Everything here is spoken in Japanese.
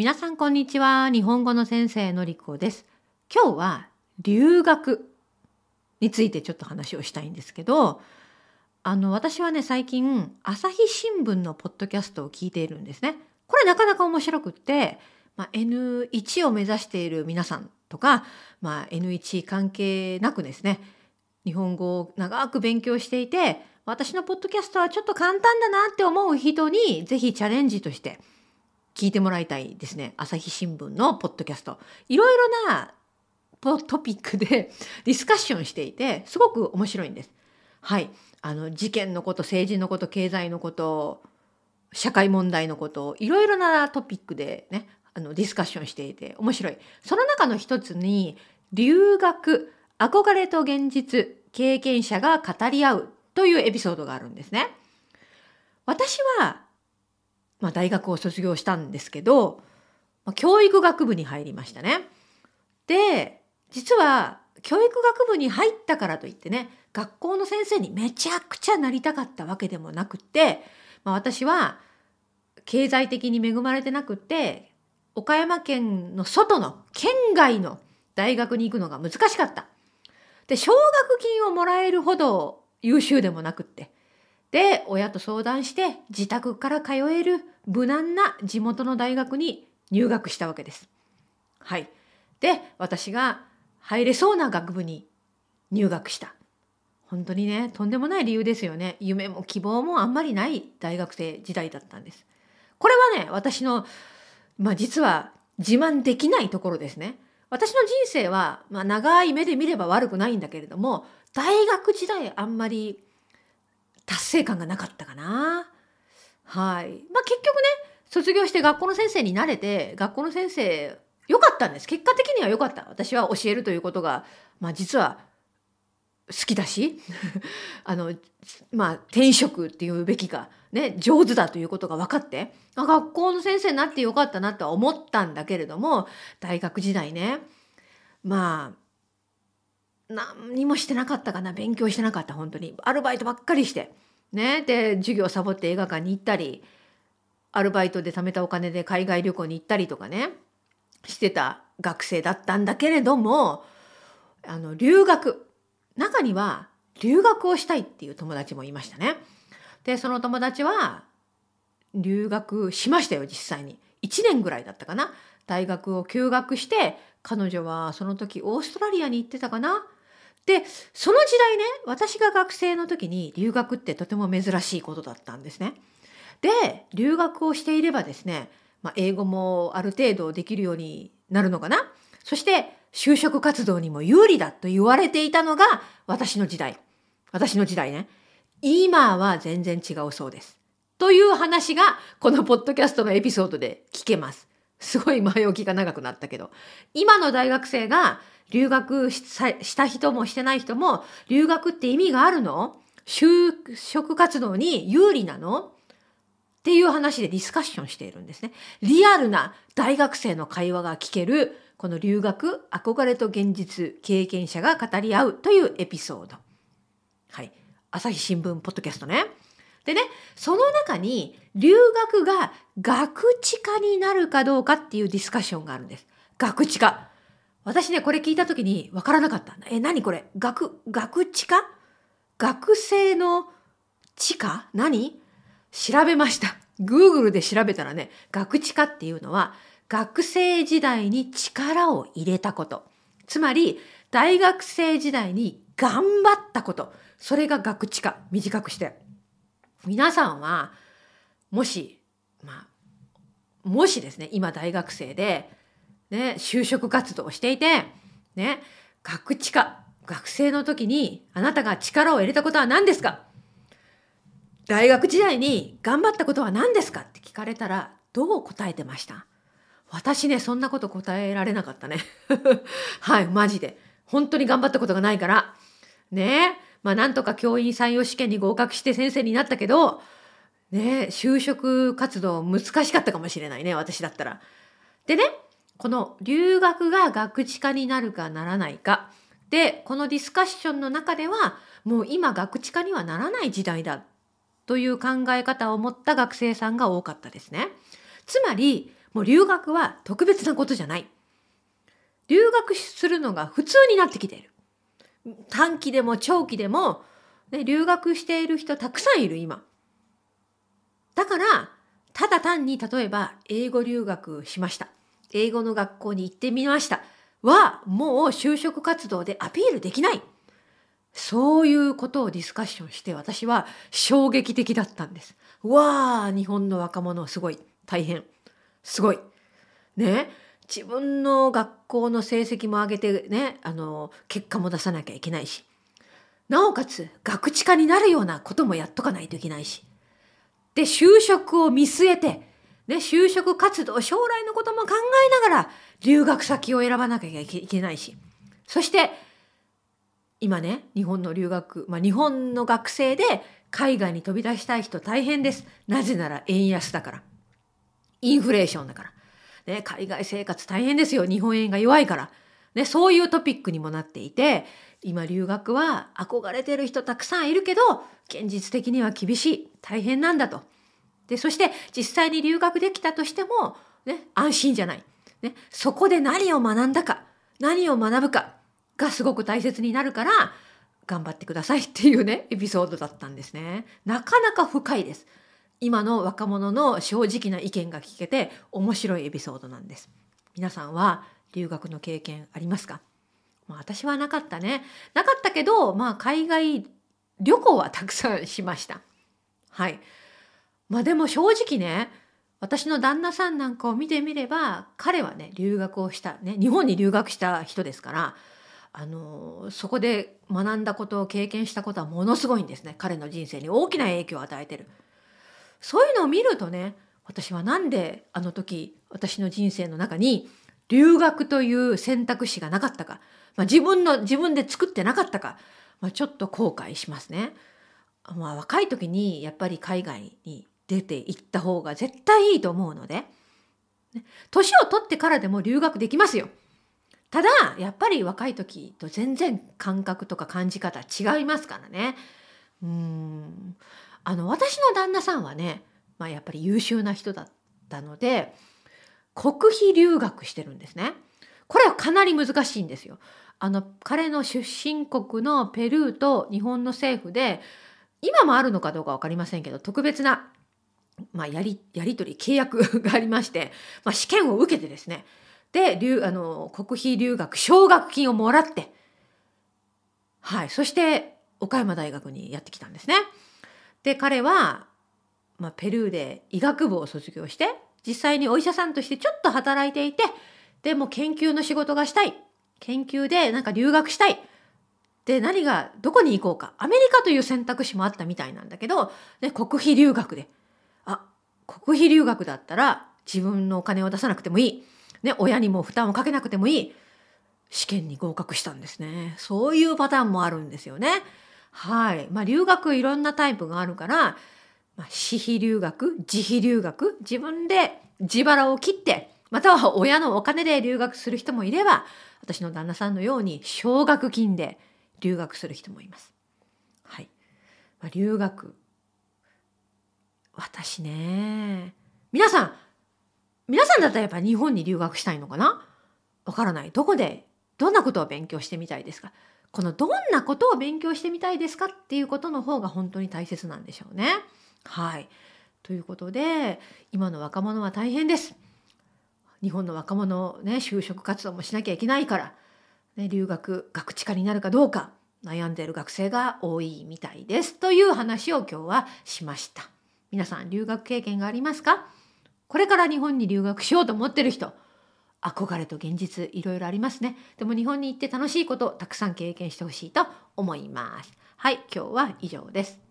皆さんこんにちは。日本語の先生のりこです。今日は留学についてちょっと話をしたいんですけど、あの私はね最近朝日新聞のポッドキャストを聞いているんですね。これなかなか面白くって、まあ、N1 を目指している皆さんとか、まあ、N1 関係なくですね日本語を長く勉強していて私のポッドキャストはちょっと簡単だなって思う人にぜひチャレンジとして聞いてもらいたいですね。朝日新聞のポッドキャスト。いろいろなトピックで ディスカッションしていて、すごく面白いんです。はい。あの、事件のこと、政治のこと、経済のこと、社会問題のこといろいろなトピックでね、あの、ディスカッションしていて面白い。その中の一つに、留学、憧れと現実、経験者が語り合うというエピソードがあるんですね。私はまあ、大学を卒業したんですけど、まあ、教育学部に入りましたね。で実は教育学部に入ったからといってね学校の先生にめちゃくちゃなりたかったわけでもなくて、まあ、私は経済的に恵まれてなくて岡山県の外の県外の大学に行くのが難しかった。で奨学金をもらえるほど優秀でもなくってで親と相談して自宅から通える無難な地元の大学に入学したわけです。はい、で私が入れそうな学部に入学した。本当にねとんでもない理由ですよね夢も希望もあんまりない大学生時代だったんですこれはね私のまあ実は自慢できないところですね私の人生は、まあ、長い目で見れば悪くないんだけれども大学時代あんまり達成感がなかったかな。はい。まあ、結局ね、卒業して学校の先生になれて、学校の先生、良かったんです。結果的には良かった。私は教えるということが、まあ、実は好きだし あのまあ転職っていうべきかね上手だということが分かって学校の先生になってよかったなとは思ったんだけれども大学時代ねまあ何にもしてなかったかな勉強してなかった本当にアルバイトばっかりしてねで授業サボって映画館に行ったりアルバイトで貯めたお金で海外旅行に行ったりとかねしてた学生だったんだけれどもあの留学中には留学をしたいっていう友達もいましたね。でその友達は留学しましたよ実際に。1年ぐらいだったかな大学を休学して彼女はその時オーストラリアに行ってたかなでその時代ね私が学生の時に留学ってとても珍しいことだったんですね。で留学をしていればですね、まあ、英語もある程度できるようになるのかなそして就職活動にも有利だと言われていたのが私の時代私の時代ね今は全然違うそうですという話がこのポッドキャストのエピソードで聞けます。すごい前置きが長くなったけど。今の大学生が留学した人もしてない人も、留学って意味があるの就職活動に有利なのっていう話でディスカッションしているんですね。リアルな大学生の会話が聞ける、この留学、憧れと現実、経験者が語り合うというエピソード。はい。朝日新聞ポッドキャストね。でね、その中に留学が学地化になるかどうかっていうディスカッションがあるんです。学知化。私ね、これ聞いた時にわからなかった。え、何これ学、学地化学生の地化何調べました。Google で調べたらね、学地化っていうのは学生時代に力を入れたこと。つまり、大学生時代に頑張ったこと。それが学地化。短くして。皆さんはもしまあもしですね今大学生で、ね、就職活動をしていて、ね、学地チ学生の時にあなたが力を入れたことは何ですか大学時代に頑張ったことは何ですかって聞かれたらどう答えてました私ね、そんなこと答えられなかったね。はい、マジで。本当に頑張ったことがないから。ねまあなんとか教員採用試験に合格して先生になったけど、ね、就職活動難しかったかもしれないね、私だったら。でね、この留学が学知化になるかならないか。で、このディスカッションの中では、もう今学知化にはならない時代だという考え方を持った学生さんが多かったですね。つまり、もう留学は特別なことじゃない。留学するのが普通になってきている。短期でも長期でも、ね、留学している人たくさんいる今。だから、ただ単に例えば英語留学しました。英語の学校に行ってみました。は、もう就職活動でアピールできない。そういうことをディスカッションして私は衝撃的だったんです。わあ、日本の若者すごい。大変。すごい。ね。自分の学校の成績も上げてねあの結果も出さなきゃいけないしなおかつ学知下になるようなこともやっとかないといけないしで就職を見据えて、ね、就職活動将来のことも考えながら留学先を選ばなきゃいけないしそして今ね日本の留学、まあ、日本の学生で海外に飛び出したい人大変ですなぜなら円安だからインフレーションだからね、海外生活大変ですよ日本円が弱いから、ね、そういうトピックにもなっていて今留学は憧れてる人たくさんいるけど現実的には厳しい大変なんだと。でそして実際に留学できたとしても、ね、安心じゃない、ね。そこで何を学んだか何を学ぶかがすごく大切になるから頑張ってくださいっていうねエピソードだったんですね。なかなか深いです。今の若者の正直な意見が聞けて面白いエピソードなんです。皆さんは留学の経験ありますか、まあ、私はなかったね。なかったけど、まあ、海外旅行はたくさんしました。はい。まあでも正直ね、私の旦那さんなんかを見てみれば、彼はね、留学をした、ね、日本に留学した人ですから、あのそこで学んだことを経験したことはものすごいんですね彼の人生に大きな影響を与えてるそういうのを見るとね私は何であの時私の人生の中に留学という選択肢がなかったか、まあ、自分の自分で作ってなかったか、まあ、ちょっと後悔しますね。まあ、若い時にやっぱり海外に出て行った方が絶対いいと思うので年を取ってからでも留学できますよ。ただやっぱり若い時と全然感覚とか感じ方違いますからね。うんあの私の旦那さんはね、まあ、やっぱり優秀な人だったので国費留学してるんですね。これはかなり難しいんですよ。あの彼の出身国のペルーと日本の政府で今もあるのかどうか分かりませんけど特別な、まあ、やりやり取り契約がありまして、まあ、試験を受けてですねで留あの国費留学奨学金をもらって、はい、そして岡山大学にやってきたんですね。で彼は、まあ、ペルーで医学部を卒業して実際にお医者さんとしてちょっと働いていてでも研究の仕事がしたい研究でなんか留学したいで何がどこに行こうかアメリカという選択肢もあったみたいなんだけど、ね、国費留学であ国費留学だったら自分のお金を出さなくてもいい、ね、親にも負担をかけなくてもいい試験に合格したんですねそういうパターンもあるんですよね。はい。まあ、留学いろんなタイプがあるから、まあ、私費留学、自費留学、自分で自腹を切って、または親のお金で留学する人もいれば、私の旦那さんのように奨学金で留学する人もいます。はい。まあ、留学。私ね、皆さん、皆さんだったらやっぱ日本に留学したいのかなわからない。どこで、どんなことを勉強してみたいですかこのどんなことを勉強してみたいですかっていうことの方が本当に大切なんでしょうね。はいということで今の若者は大変です。日本の若者、ね、就職活動もしなきゃいけないから、ね、留学学知化になるかどうか悩んでいる学生が多いみたいですという話を今日はしました。皆さん留学経験がありますかこれから日本に留学しようと思ってる人憧れと現実いろいろありますねでも日本に行って楽しいことたくさん経験してほしいと思いますはい今日は以上です